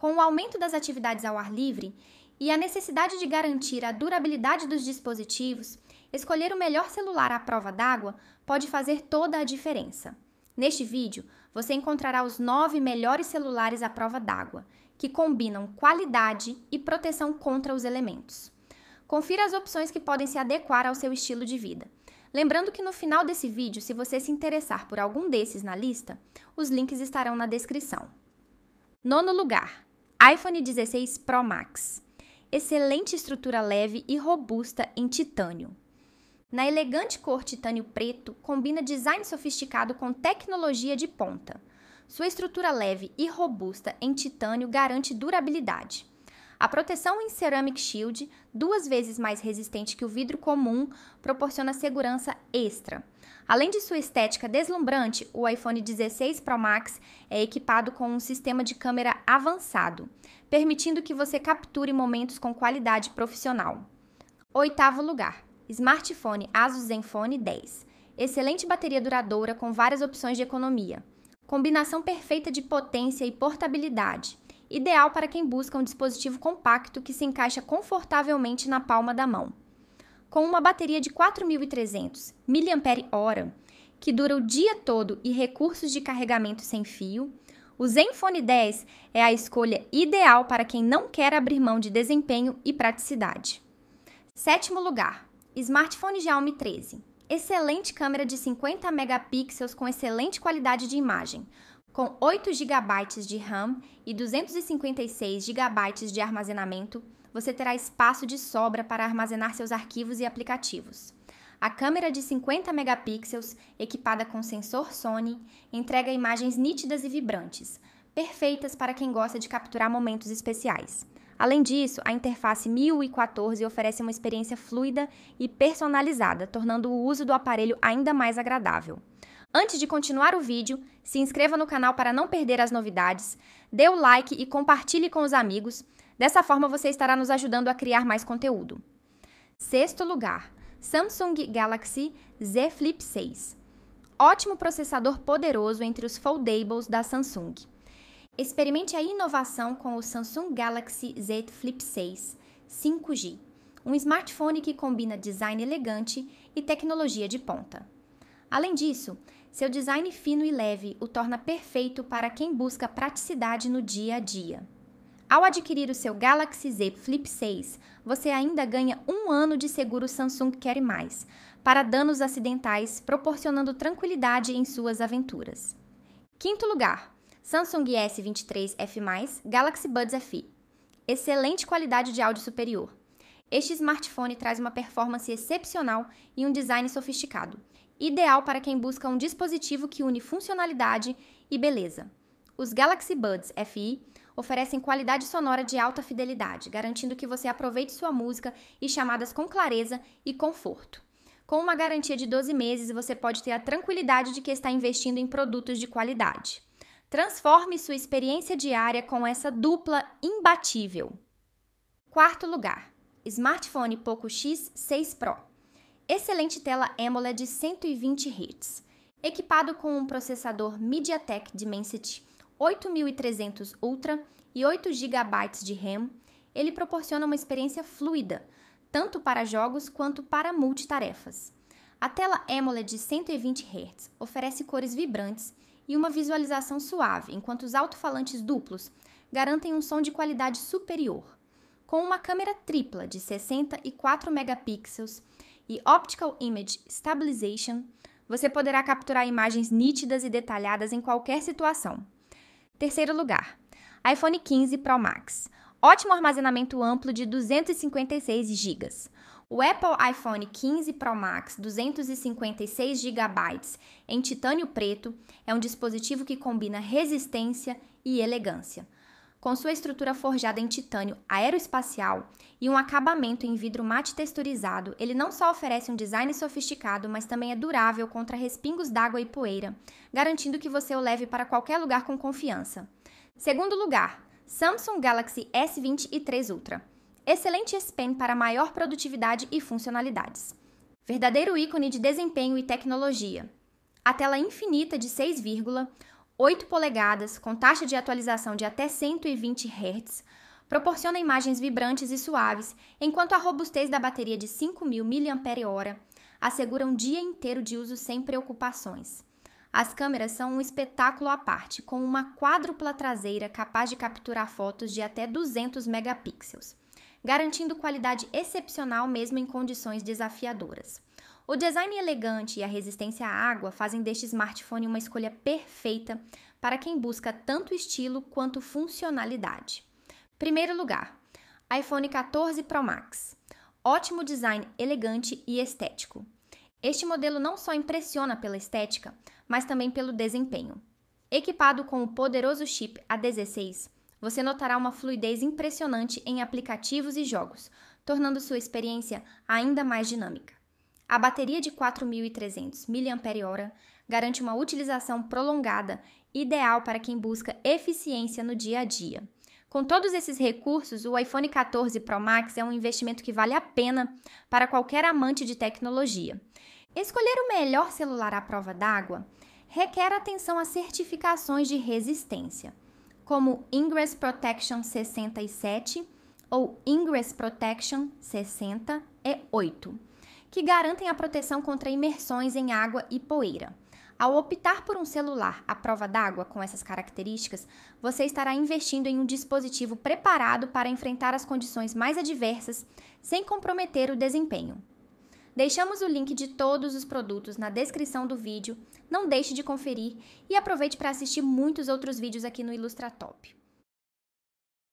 Com o aumento das atividades ao ar livre e a necessidade de garantir a durabilidade dos dispositivos, escolher o melhor celular à prova d'água pode fazer toda a diferença. Neste vídeo, você encontrará os 9 melhores celulares à prova d'água, que combinam qualidade e proteção contra os elementos. Confira as opções que podem se adequar ao seu estilo de vida. Lembrando que no final desse vídeo, se você se interessar por algum desses na lista, os links estarão na descrição. Nono lugar, iPhone 16 Pro Max. Excelente estrutura leve e robusta em titânio. Na elegante cor titânio preto, combina design sofisticado com tecnologia de ponta. Sua estrutura leve e robusta em titânio garante durabilidade. A proteção em Ceramic Shield, duas vezes mais resistente que o vidro comum, proporciona segurança extra. Além de sua estética deslumbrante, o iPhone 16 Pro Max é equipado com um sistema de câmera avançado, permitindo que você capture momentos com qualidade profissional. Oitavo lugar, smartphone Asus Zenfone 10. Excelente bateria duradoura com várias opções de economia. Combinação perfeita de potência e portabilidade ideal para quem busca um dispositivo compacto que se encaixa confortavelmente na palma da mão. Com uma bateria de 4.300 mAh, que dura o dia todo e recursos de carregamento sem fio, o Zenfone 10 é a escolha ideal para quem não quer abrir mão de desempenho e praticidade. Sétimo lugar, smartphone Xiaomi 13. Excelente câmera de 50 megapixels com excelente qualidade de imagem, com 8 GB de RAM e 256 GB de armazenamento, você terá espaço de sobra para armazenar seus arquivos e aplicativos. A câmera de 50 megapixels, equipada com sensor Sony, entrega imagens nítidas e vibrantes, perfeitas para quem gosta de capturar momentos especiais. Além disso, a interface 1014 oferece uma experiência fluida e personalizada, tornando o uso do aparelho ainda mais agradável. Antes de continuar o vídeo, se inscreva no canal para não perder as novidades, dê o like e compartilhe com os amigos, dessa forma você estará nos ajudando a criar mais conteúdo. Sexto lugar, Samsung Galaxy Z Flip 6. Ótimo processador poderoso entre os foldables da Samsung. Experimente a inovação com o Samsung Galaxy Z Flip 6 5G, um smartphone que combina design elegante e tecnologia de ponta. Além disso, seu design fino e leve o torna perfeito para quem busca praticidade no dia a dia. Ao adquirir o seu Galaxy Z Flip 6, você ainda ganha um ano de seguro Samsung Quer Mais para danos acidentais, proporcionando tranquilidade em suas aventuras. Quinto lugar, Samsung S23 F+, Galaxy Buds FE. Excelente qualidade de áudio superior, este smartphone traz uma performance excepcional e um design sofisticado, ideal para quem busca um dispositivo que une funcionalidade e beleza. Os Galaxy Buds FI oferecem qualidade sonora de alta fidelidade, garantindo que você aproveite sua música e chamadas com clareza e conforto. Com uma garantia de 12 meses, você pode ter a tranquilidade de que está investindo em produtos de qualidade. Transforme sua experiência diária com essa dupla imbatível. Quarto lugar, smartphone Poco X6 Pro. Excelente tela AMOLED de 120 Hz. Equipado com um processador MediaTek Dimensity 8300 Ultra e 8 GB de RAM, ele proporciona uma experiência fluida, tanto para jogos quanto para multitarefas. A tela AMOLED de 120 Hz oferece cores vibrantes e uma visualização suave, enquanto os alto-falantes duplos garantem um som de qualidade superior com uma câmera tripla de 64 megapixels e Optical Image Stabilization, você poderá capturar imagens nítidas e detalhadas em qualquer situação. Terceiro lugar, iPhone 15 Pro Max. Ótimo armazenamento amplo de 256 GB. O Apple iPhone 15 Pro Max 256 GB em titânio preto é um dispositivo que combina resistência e elegância com sua estrutura forjada em titânio aeroespacial e um acabamento em vidro mate texturizado, ele não só oferece um design sofisticado, mas também é durável contra respingos d'água e poeira, garantindo que você o leve para qualquer lugar com confiança. Segundo lugar, Samsung Galaxy S23 Ultra. Excelente S-Pen para maior produtividade e funcionalidades. Verdadeiro ícone de desempenho e tecnologia. A tela infinita de 6, 8 polegadas, com taxa de atualização de até 120 Hz, proporciona imagens vibrantes e suaves, enquanto a robustez da bateria de 5.000 mAh assegura um dia inteiro de uso sem preocupações. As câmeras são um espetáculo à parte, com uma quádrupla traseira capaz de capturar fotos de até 200 megapixels, garantindo qualidade excepcional mesmo em condições desafiadoras. O design elegante e a resistência à água fazem deste smartphone uma escolha perfeita para quem busca tanto estilo quanto funcionalidade. Primeiro lugar, iPhone 14 Pro Max. Ótimo design elegante e estético. Este modelo não só impressiona pela estética, mas também pelo desempenho. Equipado com o poderoso chip A16, você notará uma fluidez impressionante em aplicativos e jogos, tornando sua experiência ainda mais dinâmica. A bateria de 4.300 mAh garante uma utilização prolongada, ideal para quem busca eficiência no dia a dia. Com todos esses recursos, o iPhone 14 Pro Max é um investimento que vale a pena para qualquer amante de tecnologia. Escolher o melhor celular à prova d'água requer atenção a certificações de resistência, como Ingress Protection 67 ou Ingress Protection 68. e 8 que garantem a proteção contra imersões em água e poeira. Ao optar por um celular à prova d'água com essas características, você estará investindo em um dispositivo preparado para enfrentar as condições mais adversas sem comprometer o desempenho. Deixamos o link de todos os produtos na descrição do vídeo, não deixe de conferir e aproveite para assistir muitos outros vídeos aqui no Ilustratop.